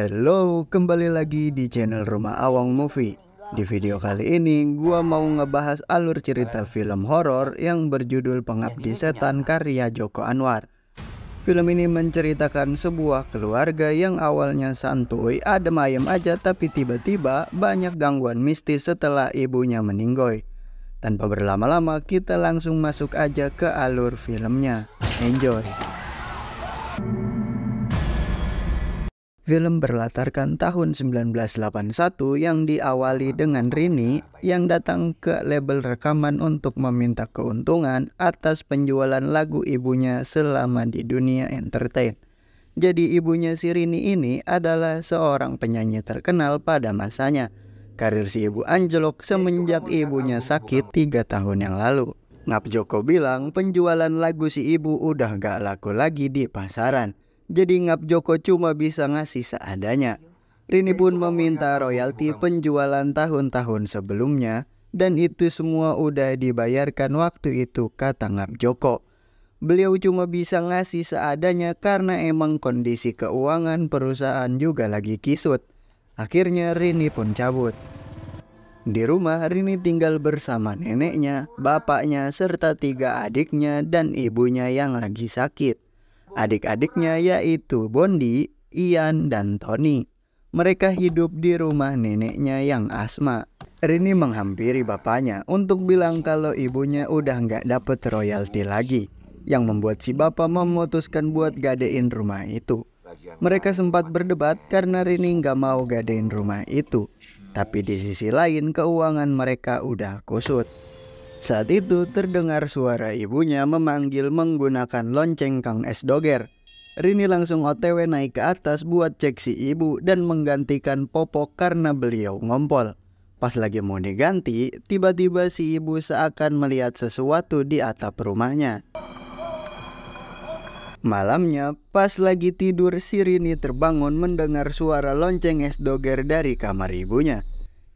Hello, kembali lagi di channel Rumah Awang Movie. Di video kali ini, gua mau ngebahas alur cerita film horor yang berjudul Pengabdi Setan karya Joko Anwar. Film ini menceritakan sebuah keluarga yang awalnya santuy adem ayem aja tapi tiba-tiba banyak gangguan mistis setelah ibunya meninggal. Tanpa berlama-lama, kita langsung masuk aja ke alur filmnya. Enjoy! Film berlatarkan tahun 1981 yang diawali dengan Rini yang datang ke label rekaman untuk meminta keuntungan atas penjualan lagu ibunya selama di dunia entertain. Jadi ibunya si Rini ini adalah seorang penyanyi terkenal pada masanya. Karir si ibu anjlok semenjak ibunya sakit tiga tahun yang lalu. Ngap Joko bilang penjualan lagu si ibu udah gak laku lagi di pasaran. Jadi Ngap Joko cuma bisa ngasih seadanya. Rini pun meminta royalti penjualan tahun-tahun sebelumnya dan itu semua udah dibayarkan waktu itu kata Ngap Joko. Beliau cuma bisa ngasih seadanya karena emang kondisi keuangan perusahaan juga lagi kisut. Akhirnya Rini pun cabut. Di rumah, Rini tinggal bersama neneknya, bapaknya, serta tiga adiknya dan ibunya yang lagi sakit. Adik-adiknya yaitu Bondi, Ian, dan Tony. Mereka hidup di rumah neneknya yang asma. Rini menghampiri bapaknya untuk bilang kalau ibunya udah nggak dapet royalti lagi. Yang membuat si bapak memutuskan buat gadein rumah itu. Mereka sempat berdebat karena Rini nggak mau gadein rumah itu. Tapi di sisi lain keuangan mereka udah kusut. Saat itu terdengar suara ibunya memanggil menggunakan lonceng Kang Es Doger. Rini langsung otw naik ke atas buat cek si ibu dan menggantikan popok karena beliau ngompol. Pas lagi mau diganti, tiba-tiba si ibu seakan melihat sesuatu di atap rumahnya. Malamnya, pas lagi tidur si Rini terbangun mendengar suara lonceng es doger dari kamar ibunya.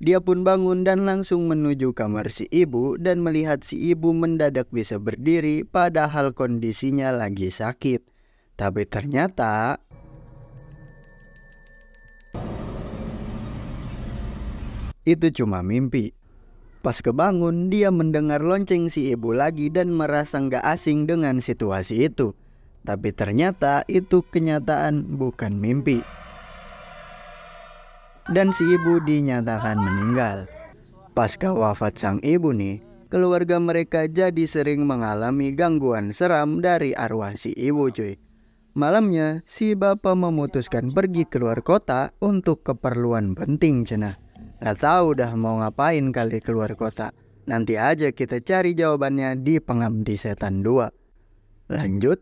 Dia pun bangun dan langsung menuju kamar si ibu dan melihat si ibu mendadak bisa berdiri padahal kondisinya lagi sakit. Tapi ternyata itu cuma mimpi. Pas kebangun, dia mendengar lonceng si ibu lagi dan merasa nggak asing dengan situasi itu. Tapi ternyata itu kenyataan bukan mimpi dan si ibu dinyatakan meninggal. Pasca wafat sang ibu nih, keluarga mereka jadi sering mengalami gangguan seram dari arwah si ibu cuy. Malamnya, si bapak memutuskan pergi keluar kota untuk keperluan penting cenah. Gak tahu udah mau ngapain kali keluar kota. Nanti aja kita cari jawabannya di pengam di Setan 2. Lanjut.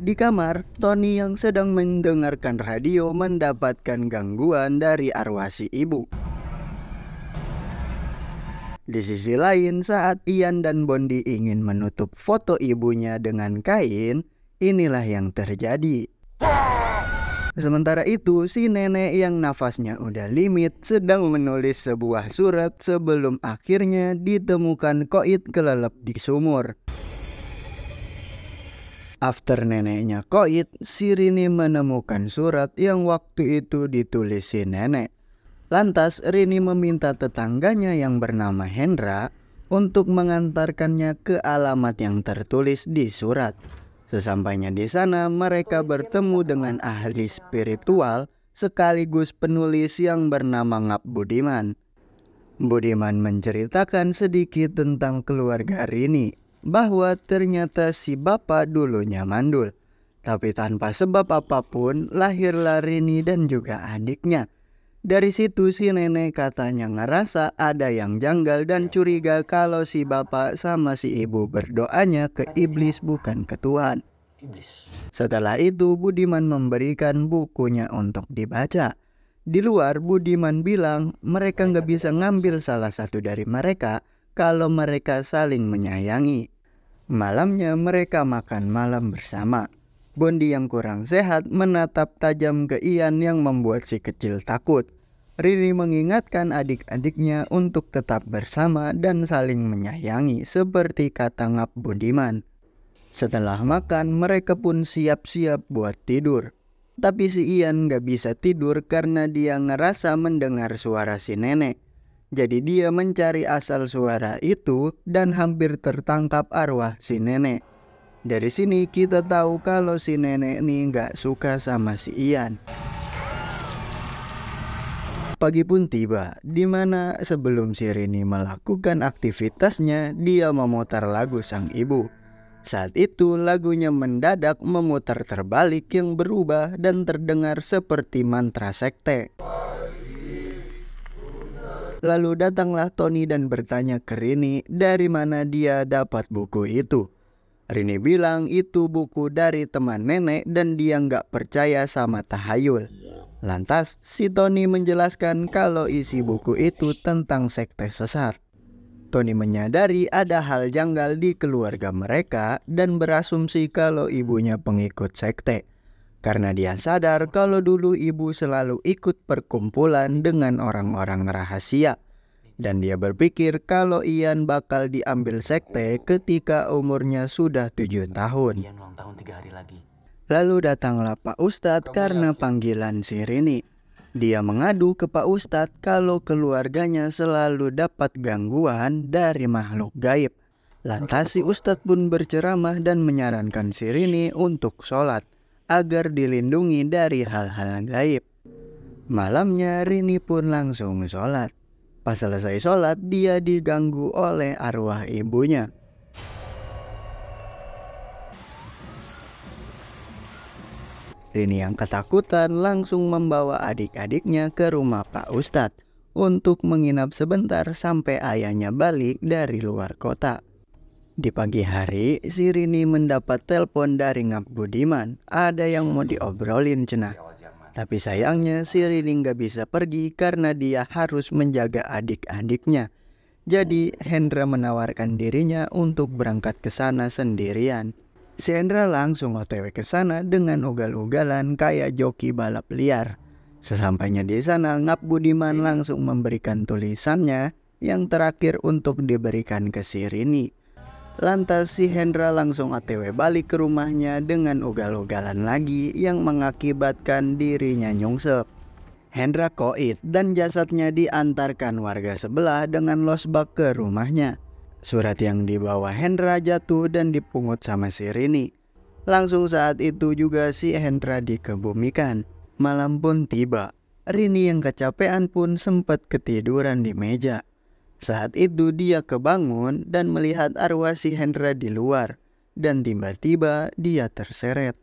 Di kamar, Tony yang sedang mendengarkan radio mendapatkan gangguan dari arwah si ibu. Di sisi lain, saat Ian dan Bondi ingin menutup foto ibunya dengan kain, inilah yang terjadi. Sementara itu, si nenek yang nafasnya udah limit sedang menulis sebuah surat sebelum akhirnya ditemukan koit kelelep di sumur. After neneknya koit, Sirini menemukan surat yang waktu itu ditulis si nenek. Lantas Rini meminta tetangganya yang bernama Hendra untuk mengantarkannya ke alamat yang tertulis di surat. Sesampainya di sana, mereka bertemu dengan ahli spiritual sekaligus penulis yang bernama Ngap Budiman. Budiman menceritakan sedikit tentang keluarga Rini bahwa ternyata si bapak dulunya mandul. Tapi tanpa sebab apapun lahirlah Rini dan juga adiknya. Dari situ si nenek katanya ngerasa ada yang janggal dan curiga kalau si bapak sama si ibu berdoanya ke iblis bukan ke Tuhan. Setelah itu Budiman memberikan bukunya untuk dibaca. Di luar Budiman bilang mereka nggak bisa ngambil salah satu dari mereka kalau mereka saling menyayangi. Malamnya mereka makan malam bersama. Bondi yang kurang sehat menatap tajam ke Ian yang membuat si kecil takut. Riri mengingatkan adik-adiknya untuk tetap bersama dan saling menyayangi seperti kata Ngap Bondiman Setelah makan, mereka pun siap-siap buat tidur. Tapi si Ian gak bisa tidur karena dia ngerasa mendengar suara si nenek. Jadi dia mencari asal suara itu dan hampir tertangkap arwah si nenek. Dari sini kita tahu kalau si nenek ini nggak suka sama si Ian. Pagi pun tiba, di mana sebelum si Rini melakukan aktivitasnya, dia memutar lagu sang ibu. Saat itu lagunya mendadak memutar terbalik yang berubah dan terdengar seperti mantra sekte. Lalu datanglah Tony dan bertanya ke Rini dari mana dia dapat buku itu. Rini bilang itu buku dari teman nenek dan dia nggak percaya sama tahayul. Lantas si Tony menjelaskan kalau isi buku itu tentang sekte sesat. Tony menyadari ada hal janggal di keluarga mereka dan berasumsi kalau ibunya pengikut sekte karena dia sadar kalau dulu ibu selalu ikut perkumpulan dengan orang-orang rahasia. Dan dia berpikir kalau Ian bakal diambil sekte ketika umurnya sudah tujuh tahun. Lalu datanglah Pak Ustadz karena panggilan Sirini. Dia mengadu ke Pak Ustadz kalau keluarganya selalu dapat gangguan dari makhluk gaib. Lantas gitu si Ustadz pun berceramah dan menyarankan Sirini untuk sholat agar dilindungi dari hal-hal gaib. Malamnya Rini pun langsung sholat. Pas selesai sholat, dia diganggu oleh arwah ibunya. Rini yang ketakutan langsung membawa adik-adiknya ke rumah Pak Ustadz untuk menginap sebentar sampai ayahnya balik dari luar kota. Di pagi hari, Sirini mendapat telepon dari Ngap Budiman. Ada yang mau diobrolin cenah. Tapi sayangnya Sirini nggak bisa pergi karena dia harus menjaga adik-adiknya. Jadi Hendra menawarkan dirinya untuk berangkat ke sana sendirian. Si Hendra langsung otw ke sana dengan ugal-ugalan kayak joki balap liar. Sesampainya di sana, Ngap Budiman langsung memberikan tulisannya yang terakhir untuk diberikan ke Sirini. Lantas si Hendra langsung ATW balik ke rumahnya dengan ugal-ugalan lagi yang mengakibatkan dirinya nyungsep. Hendra koit dan jasadnya diantarkan warga sebelah dengan losbak ke rumahnya. Surat yang dibawa Hendra jatuh dan dipungut sama si Rini. Langsung saat itu juga si Hendra dikebumikan. Malam pun tiba. Rini yang kecapean pun sempat ketiduran di meja. Saat itu dia kebangun dan melihat arwah si Hendra di luar dan tiba-tiba dia terseret.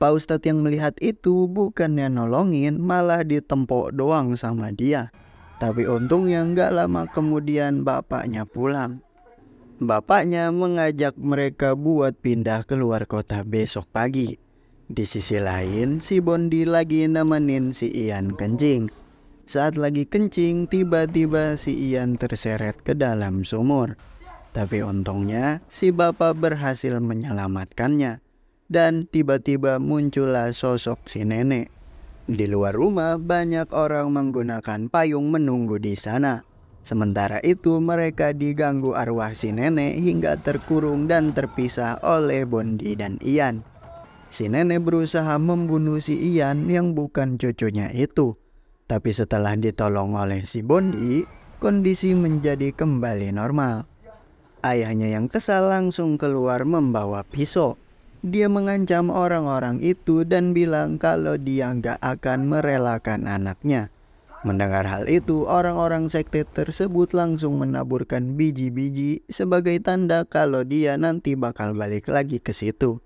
Pak Ustadz yang melihat itu bukannya nolongin malah ditempok doang sama dia. Tapi untungnya nggak lama kemudian bapaknya pulang. Bapaknya mengajak mereka buat pindah keluar kota besok pagi. Di sisi lain, si Bondi lagi nemenin si Ian kencing. Saat lagi kencing, tiba-tiba si Ian terseret ke dalam sumur. Tapi untungnya, si bapak berhasil menyelamatkannya. Dan tiba-tiba muncullah sosok si nenek. Di luar rumah, banyak orang menggunakan payung menunggu di sana. Sementara itu, mereka diganggu arwah si nenek hingga terkurung dan terpisah oleh Bondi dan Ian. Si nenek berusaha membunuh si Ian yang bukan cucunya itu. Tapi setelah ditolong oleh si Bondi, kondisi menjadi kembali normal. Ayahnya yang kesal langsung keluar membawa pisau. Dia mengancam orang-orang itu dan bilang kalau dia nggak akan merelakan anaknya. Mendengar hal itu, orang-orang sekte tersebut langsung menaburkan biji-biji sebagai tanda kalau dia nanti bakal balik lagi ke situ.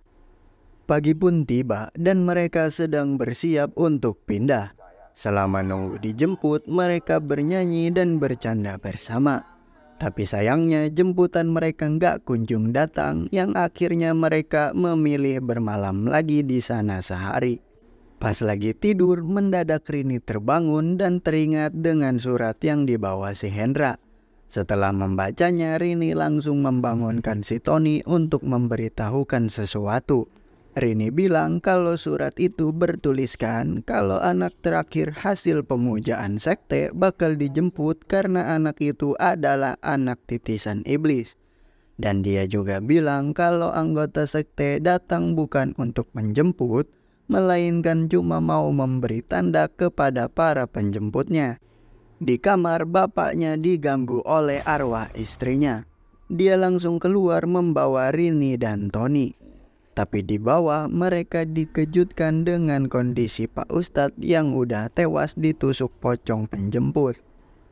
Pagi pun tiba dan mereka sedang bersiap untuk pindah. Selama nunggu dijemput, mereka bernyanyi dan bercanda bersama. Tapi sayangnya jemputan mereka nggak kunjung datang yang akhirnya mereka memilih bermalam lagi di sana sehari. Pas lagi tidur, mendadak Rini terbangun dan teringat dengan surat yang dibawa si Hendra. Setelah membacanya, Rini langsung membangunkan si Tony untuk memberitahukan sesuatu. Rini bilang kalau surat itu bertuliskan kalau anak terakhir hasil pemujaan sekte bakal dijemput karena anak itu adalah anak titisan iblis. Dan dia juga bilang kalau anggota sekte datang bukan untuk menjemput, melainkan cuma mau memberi tanda kepada para penjemputnya. Di kamar bapaknya diganggu oleh arwah istrinya. Dia langsung keluar membawa Rini dan Tony. Tapi di bawah mereka dikejutkan dengan kondisi Pak Ustadz yang udah tewas ditusuk pocong penjemput.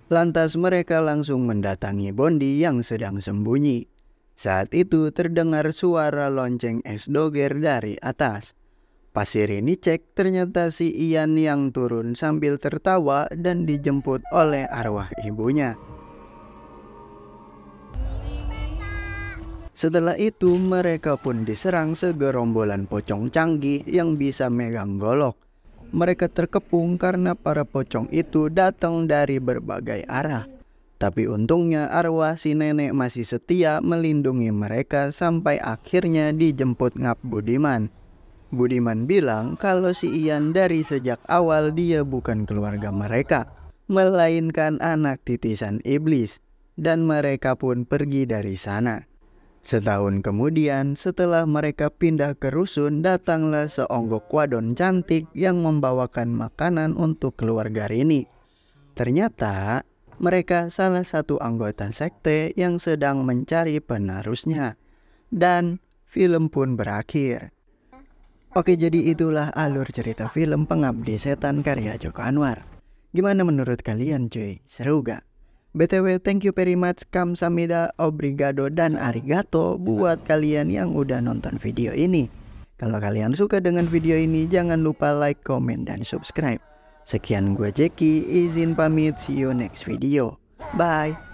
Lantas mereka langsung mendatangi Bondi yang sedang sembunyi. Saat itu terdengar suara lonceng es doger dari atas. Pasir ini cek ternyata si Ian yang turun sambil tertawa dan dijemput oleh arwah ibunya. Setelah itu mereka pun diserang segerombolan pocong canggih yang bisa megang golok. Mereka terkepung karena para pocong itu datang dari berbagai arah. Tapi untungnya arwah si nenek masih setia melindungi mereka sampai akhirnya dijemput Ngap Budiman. Budiman bilang kalau si Ian dari sejak awal dia bukan keluarga mereka, melainkan anak titisan iblis. Dan mereka pun pergi dari sana. Setahun kemudian, setelah mereka pindah ke rusun, datanglah seonggok wadon cantik yang membawakan makanan untuk keluarga Rini. Ternyata, mereka salah satu anggota sekte yang sedang mencari penerusnya. Dan film pun berakhir. Oke, jadi itulah alur cerita film Pengabdi Setan karya Joko Anwar. Gimana menurut kalian cuy? Seru gak? BTW thank you very much kamsamida obrigado dan arigato buat kalian yang udah nonton video ini. Kalau kalian suka dengan video ini jangan lupa like, komen, dan subscribe. Sekian gue Jeki, izin pamit see you next video. Bye.